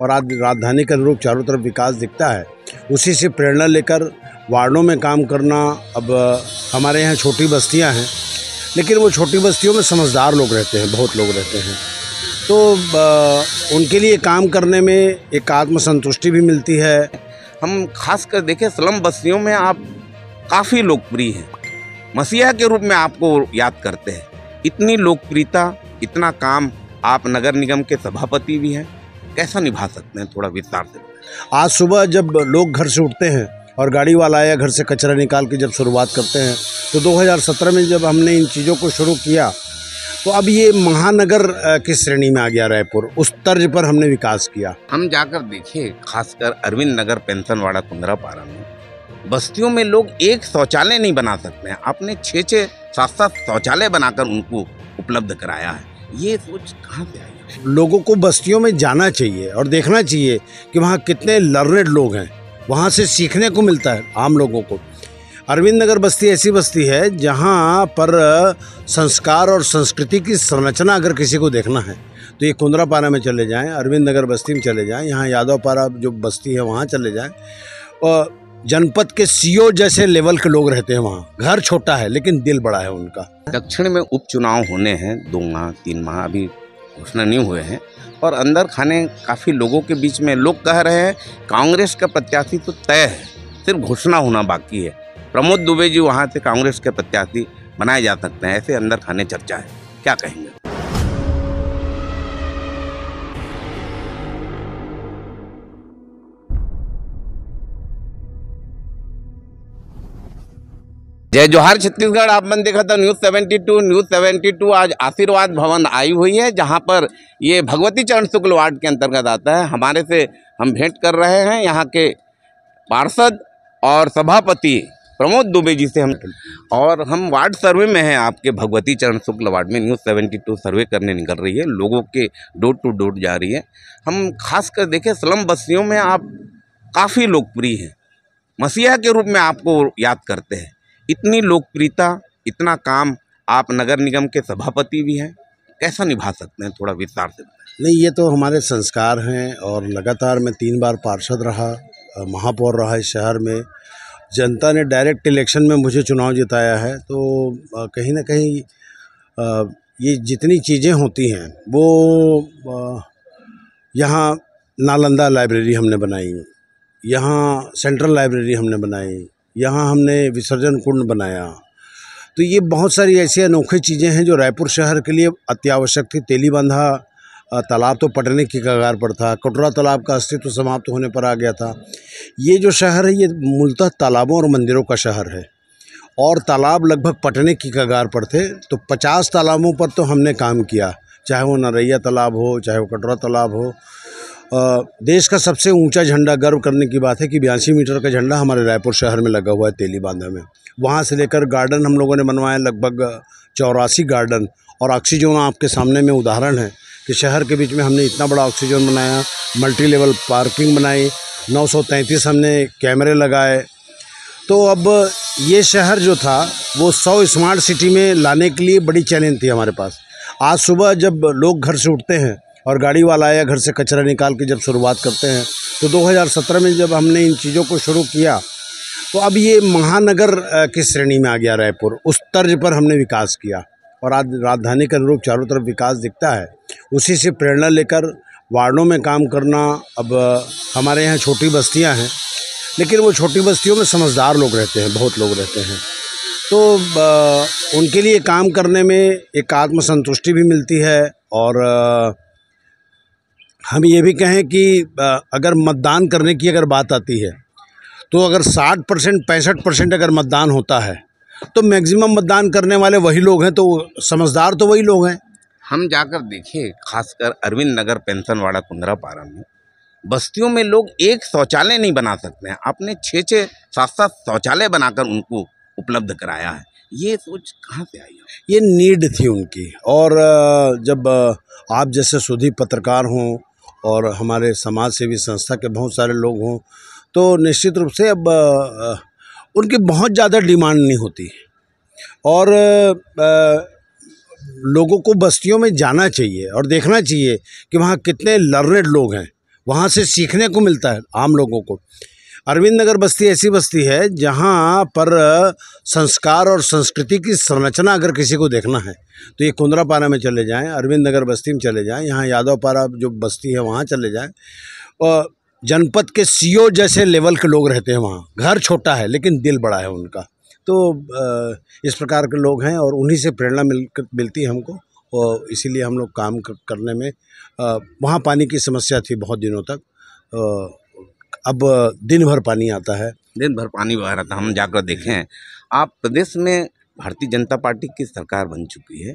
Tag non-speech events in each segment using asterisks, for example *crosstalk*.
और आज राजधानी के अनुरूप चारों तरफ विकास दिखता है उसी से प्रेरणा लेकर वार्डों में काम करना अब हमारे यहाँ छोटी बस्तियाँ हैं लेकिन वो छोटी बस्तियों में समझदार लोग रहते हैं बहुत लोग रहते हैं तो उनके लिए काम करने में एक आत्मसंतुष्टि भी मिलती है हम खास कर देखें स्लम बस्तियों में आप काफ़ी लोकप्रिय हैं मसीहा के रूप में आपको याद करते हैं इतनी लोकप्रियता इतना काम आप नगर निगम के सभापति भी हैं कैसा निभा सकते हैं थोड़ा विस्तार से आज सुबह जब लोग घर से उठते हैं और गाड़ी वाला आया घर से कचरा निकाल के जब शुरुआत करते हैं तो 2017 में जब हमने इन चीज़ों को शुरू किया तो अब ये महानगर की श्रेणी में आ गया रायपुर उस तर्ज पर हमने विकास किया हम जाकर देखिए खासकर अरविंद नगर पेंशनवाड़ा पारा में बस्तियों में लोग एक शौचालय नहीं बना सकते हैं आपने छः छः सात सात शौचालय बनाकर उनको उपलब्ध कराया है ये सोच कहाँ पे आई लोगों को बस्तियों में जाना चाहिए और देखना चाहिए कि वहाँ कितने लर्नेड लोग हैं वहाँ से सीखने को मिलता है आम लोगों को अरविंद नगर बस्ती ऐसी बस्ती है जहाँ पर संस्कार और संस्कृति की संरचना अगर किसी को देखना है तो ये कुंद्रा पारा में चले जाएं अरविंद नगर बस्ती में चले जाएं यहाँ यादव पारा जो बस्ती है वहाँ चले जाएं और जनपद के सीओ जैसे लेवल के लोग रहते हैं वहाँ घर छोटा है लेकिन दिल बड़ा है उनका दक्षिण में उपचुनाव होने हैं दो माह तीन माह अभी घोषणा नहीं हुए हैं और अंदर खाने काफ़ी लोगों के बीच में लोग कह रहे हैं कांग्रेस का प्रत्याशी तो तय है सिर्फ घोषणा होना बाकी है प्रमोद दुबे जी वहाँ से कांग्रेस के प्रत्याशी बनाए जा सकते हैं ऐसे अंदर खाने चर्चा है क्या कहेंगे जय जोहार छत्तीसगढ़ आप मन देखा था न्यूज़ 72 न्यूज़ 72 आज आशीर्वाद भवन आई हुई है जहां पर ये भगवती चरण शुक्ल वार्ड के अंतर्गत आता है हमारे से हम भेंट कर रहे हैं यहां के पार्षद और सभापति प्रमोद दुबे जी से हम और हम वार्ड सर्वे में हैं आपके भगवती चरण शुक्ल वार्ड में न्यूज़ सेवेंटी टू सर्वे करने निकल रही है लोगों के डोर टू डोर जा रही है हम खास कर देखें स्लम बस्तियों में आप काफ़ी लोकप्रिय हैं मसीहा के रूप में आपको याद करते हैं इतनी लोकप्रियता इतना काम आप नगर निगम के सभापति भी हैं कैसा निभा सकते हैं थोड़ा विस्तार से नहीं ये तो हमारे संस्कार हैं और लगातार मैं तीन बार पार्षद रहा महापौर रहा इस शहर में जनता ने डायरेक्ट इलेक्शन में मुझे चुनाव जिताया है तो कहीं ना कहीं ये जितनी चीज़ें होती हैं वो यहाँ नालंदा लाइब्रेरी हमने बनाई यहाँ सेंट्रल लाइब्रेरी हमने बनाई यहाँ हमने विसर्जन कुंड बनाया तो ये बहुत सारी ऐसी अनोखी चीज़ें हैं जो रायपुर शहर के लिए अत्यावश्यक थी तेली बांधा तालाब तो पटने की कगार पर था कटोरा तालाब का अस्तित्व तो समाप्त होने पर आ गया था ये जो शहर है ये मूलतः तालाबों और मंदिरों का शहर है और तालाब लगभग पटने की कगार पर थे तो पचास तालाबों पर तो हमने काम किया चाहे वो नरैया तालाब हो चाहे वो कटोरा तालाब हो देश का सबसे ऊंचा झंडा गर्व करने की बात है कि बयासी मीटर का झंडा हमारे रायपुर शहर में लगा हुआ है तेली बांधा में वहाँ से लेकर गार्डन हम लोगों ने बनवाया लगभग चौरासी गार्डन और ऑक्सीजन आपके सामने में उदाहरण है कि शहर के बीच में हमने इतना बड़ा ऑक्सीजन बनाया मल्टी लेवल पार्किंग बनाई नौ हमने कैमरे लगाए तो अब ये शहर जो था वो सौ स्मार्ट सिटी में लाने के लिए बड़ी चैलेंज थी हमारे पास आज सुबह जब लोग घर से उठते हैं और गाड़ी वाला आया घर से कचरा निकाल के जब शुरुआत करते हैं तो 2017 में जब हमने इन चीज़ों को शुरू किया तो अब ये महानगर की श्रेणी में आ गया रायपुर उस तर्ज पर हमने विकास किया और आज राजधानी के अनुरूप चारों तरफ विकास दिखता है उसी से प्रेरणा लेकर वार्डों में काम करना अब हमारे यहाँ छोटी बस्तियाँ हैं लेकिन वो छोटी बस्तियों में समझदार लोग रहते हैं बहुत लोग रहते हैं तो उनके लिए काम करने में एक आत्मसंतुष्टि भी मिलती है और हम ये भी कहें कि अगर मतदान करने की अगर बात आती है तो अगर 60 परसेंट पैंसठ परसेंट अगर मतदान होता है तो मैक्सिमम मतदान करने वाले वही लोग हैं तो समझदार तो वही लोग हैं हम जाकर देखें खासकर अरविंद नगर पेंशनवाड़ा कुंदरा पारा में बस्तियों में लोग एक शौचालय नहीं बना सकते हैं आपने छः छः सात सात शौचालय बनाकर उनको उपलब्ध कराया है ये सोच कहाँ से आई ये नीड थी उनकी और जब आप जैसे सुधी पत्रकार हों और हमारे समाज सेवी संस्था के बहुत सारे लोग हों तो निश्चित रूप से अब उनकी बहुत ज़्यादा डिमांड नहीं होती और लोगों को बस्तियों में जाना चाहिए और देखना चाहिए कि वहाँ कितने लर्नेड लोग हैं वहाँ से सीखने को मिलता है आम लोगों को अरविंद नगर बस्ती ऐसी बस्ती है जहाँ पर संस्कार और संस्कृति की संरचना अगर किसी को देखना है तो ये कुंद्रापारा में चले जाएं अरविंद नगर बस्ती में चले जाएं यहाँ यादवपारा जो बस्ती है वहाँ चले जाएं और जनपद के सीओ जैसे लेवल के लोग रहते हैं वहाँ घर छोटा है लेकिन दिल बड़ा है उनका तो इस प्रकार के लोग हैं और उन्हीं से प्रेरणा मिल मिलती है हमको और इसीलिए हम लोग काम करने में वहाँ पानी की समस्या थी बहुत दिनों तक अब दिन भर पानी आता है दिन भर पानी बह रहा था हम जाकर देखें आप प्रदेश में भारतीय जनता पार्टी की सरकार बन चुकी है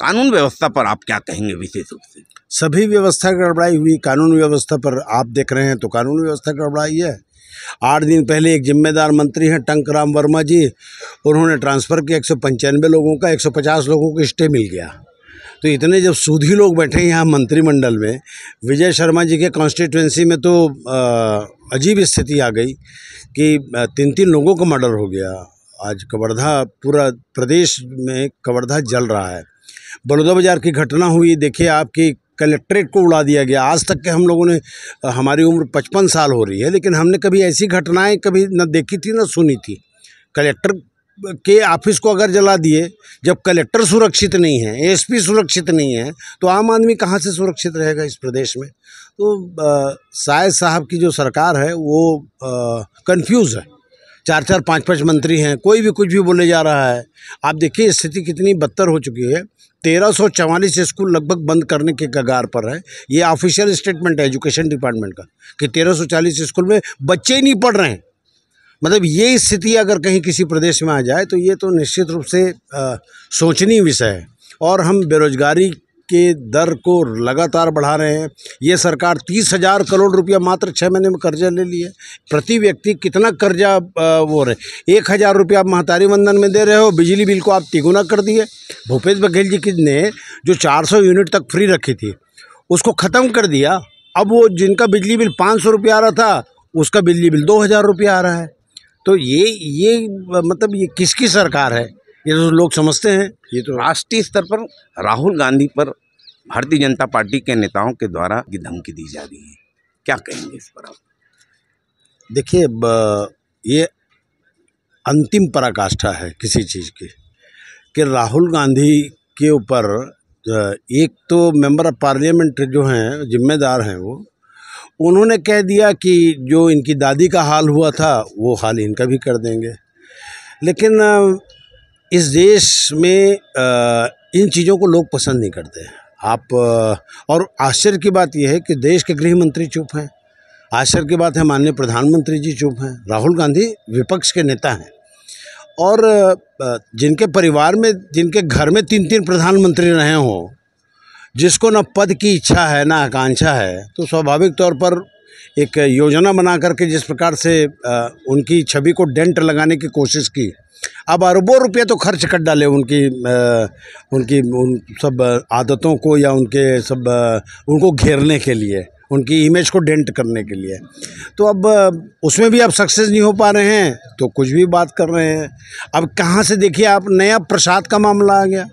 कानून व्यवस्था पर आप क्या कहेंगे विशेष रूप से सभी व्यवस्था गड़बड़ाई हुई कानून व्यवस्था पर आप देख रहे हैं तो कानून व्यवस्था गड़बड़ाई है आठ दिन पहले एक जिम्मेदार मंत्री हैं टंक राम वर्मा जी उन्होंने ट्रांसफ़र किया एक लोगों का एक लोगों को स्टे मिल गया तो इतने जब सूधी लोग बैठे हैं यहाँ मंत्रिमंडल में विजय शर्मा जी के कॉन्स्टिट्यूंसी में तो अजीब स्थिति आ गई कि तीन तीन लोगों का मर्डर हो गया आज कवर्धा पूरा प्रदेश में कवर्धा जल रहा है बलौदा बाजार की घटना हुई देखिए आपकी कलेक्ट्रेट को उड़ा दिया गया आज तक के हम लोगों ने हमारी उम्र पचपन साल हो रही है लेकिन हमने कभी ऐसी घटनाएं कभी न देखी थी ना सुनी थी कलेक्टर के ऑफिस को अगर जला दिए जब कलेक्टर सुरक्षित नहीं है एसपी सुरक्षित नहीं है तो आम आदमी कहाँ से सुरक्षित रहेगा इस प्रदेश में तो शायद साहब की जो सरकार है वो कंफ्यूज है चार चार पांच पांच मंत्री हैं कोई भी कुछ भी बोले जा रहा है आप देखिए स्थिति कितनी बदतर हो चुकी है तेरह सौ चवालीस स्कूल लगभग बंद करने के कगार पर है ये ऑफिशियल स्टेटमेंट है एजुकेशन डिपार्टमेंट का कि तेरह सौ चालीस स्कूल में बच्चे ही नहीं पढ़ रहे हैं मतलब ये स्थिति अगर कहीं किसी प्रदेश में आ जाए तो ये तो निश्चित रूप से सोचनीय विषय है और हम बेरोजगारी के दर को लगातार बढ़ा रहे हैं ये सरकार तीस हज़ार करोड़ रुपया मात्र छः महीने में कर्जा ले लिया प्रति व्यक्ति कितना कर्जा वो रहे एक हज़ार रुपया आप महतारी बंधन में दे रहे हो बिजली बिल को आप तिगुना कर दिए भूपेश बघेल जी की ने जो चार यूनिट तक फ्री रखी थी उसको ख़त्म कर दिया अब वो जिनका बिजली बिल पाँच सौ रुपया आ रहा था उसका बिजली बिल दो हज़ार रुपया आ रहा है तो ये ये मतलब ये किसकी सरकार है ये तो लोग समझते हैं ये तो राष्ट्रीय स्तर पर राहुल गांधी पर भारतीय जनता पार्टी के नेताओं के द्वारा की धमकी दी जा रही है क्या कहेंगे इस पर आप देखिए ये अंतिम पराकाष्ठा है किसी चीज़ की कि राहुल गांधी के ऊपर एक तो मेंबर ऑफ पार्लियामेंट जो हैं जिम्मेदार हैं वो उन्होंने कह दिया कि जो इनकी दादी का हाल हुआ था वो हाल इनका भी कर देंगे लेकिन इस देश में इन चीज़ों को लोग पसंद नहीं करते हैं आप और आश्चर्य की बात यह है कि देश के गृह मंत्री चुप हैं आश्चर्य की बात है माननीय प्रधानमंत्री जी चुप हैं राहुल गांधी विपक्ष के नेता हैं और जिनके परिवार में जिनके घर में तीन तीन प्रधानमंत्री रहे हों जिसको ना पद की इच्छा है ना आकांक्षा है तो स्वाभाविक तौर पर एक योजना बना करके जिस प्रकार से उनकी छवि को डेंट लगाने की कोशिश की अब अरबों रुपये तो खर्च कर डाले उनकी उनकी उन सब आदतों को या उनके सब उनको घेरने के लिए उनकी इमेज को डेंट करने के लिए तो अब उसमें भी आप सक्सेस नहीं हो पा रहे हैं तो कुछ भी बात कर रहे हैं अब कहाँ से देखिए आप नया प्रसाद का मामला आ गया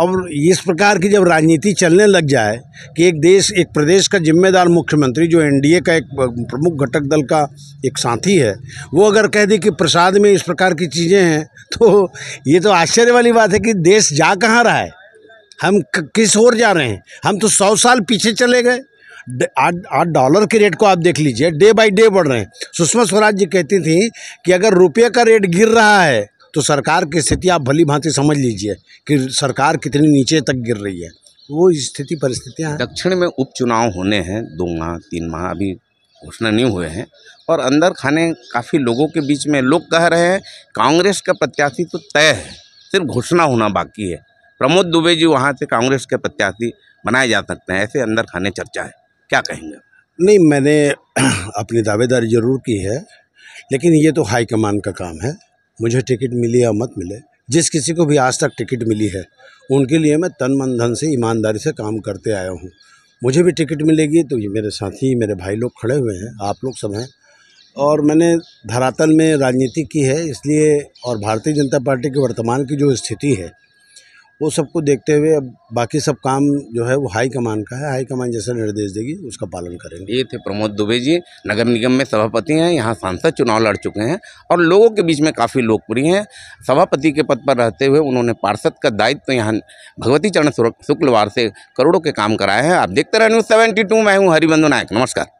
अब इस प्रकार की जब राजनीति चलने लग जाए कि एक देश एक प्रदेश का जिम्मेदार मुख्यमंत्री जो एनडीए का एक प्रमुख घटक दल का एक साथी है वो अगर कह दे कि प्रसाद में इस प्रकार की चीज़ें हैं तो ये तो आश्चर्य वाली बात है कि देश जा कहाँ रहा है हम किस ओर जा रहे हैं हम तो सौ साल पीछे चले गए आठ डॉलर के रेट को आप देख लीजिए डे बाई डे बढ़ रहे हैं सुषमा स्वराज जी कहती थी कि अगर रुपये का रेट गिर रहा है तो सरकार की स्थिति आप भली भांति समझ लीजिए कि सरकार कितनी नीचे तक गिर रही है वो स्थिति परिस्थितियाँ दक्षिण में उपचुनाव होने हैं दो माह तीन माह अभी घोषणा नहीं हुए हैं और अंदर खाने काफ़ी लोगों के बीच में लोग कह रहे हैं कांग्रेस का प्रत्याशी तो तय है सिर्फ घोषणा होना बाकी है प्रमोद दुबे जी वहाँ से कांग्रेस के प्रत्याशी बनाए जा सकते हैं ऐसे अंदर खाने चर्चा है क्या कहेंगे नहीं मैंने *clears throat* अपनी दावेदारी जरूर की है लेकिन ये तो हाईकमान का काम है मुझे टिकट मिली या मत मिले जिस किसी को भी आज तक टिकट मिली है उनके लिए मैं तन मन धन से ईमानदारी से काम करते आया हूँ मुझे भी टिकट मिलेगी तो ये मेरे साथी मेरे भाई लोग खड़े हुए हैं आप लोग सब हैं और मैंने धरातल में राजनीति की है इसलिए और भारतीय जनता पार्टी की वर्तमान की जो स्थिति है वो सबको देखते हुए अब बाकी सब काम जो है वो हाई कमान का है हाई कमान जैसा निर्देश देगी उसका पालन करेंगे ये थे प्रमोद दुबे जी नगर निगम में सभापति हैं यहाँ सांसद चुनाव लड़ चुके हैं और लोगों के बीच में काफ़ी लोकप्रिय हैं सभापति के पद पर रहते हुए उन्होंने पार्षद का दायित्व तो यहाँ भगवती चरण शुक्लवार से करोड़ों के काम कराए हैं आप देखते रहे न्यूज़ सेवेंटी मैं हूँ हरिबंधु नायक नमस्कार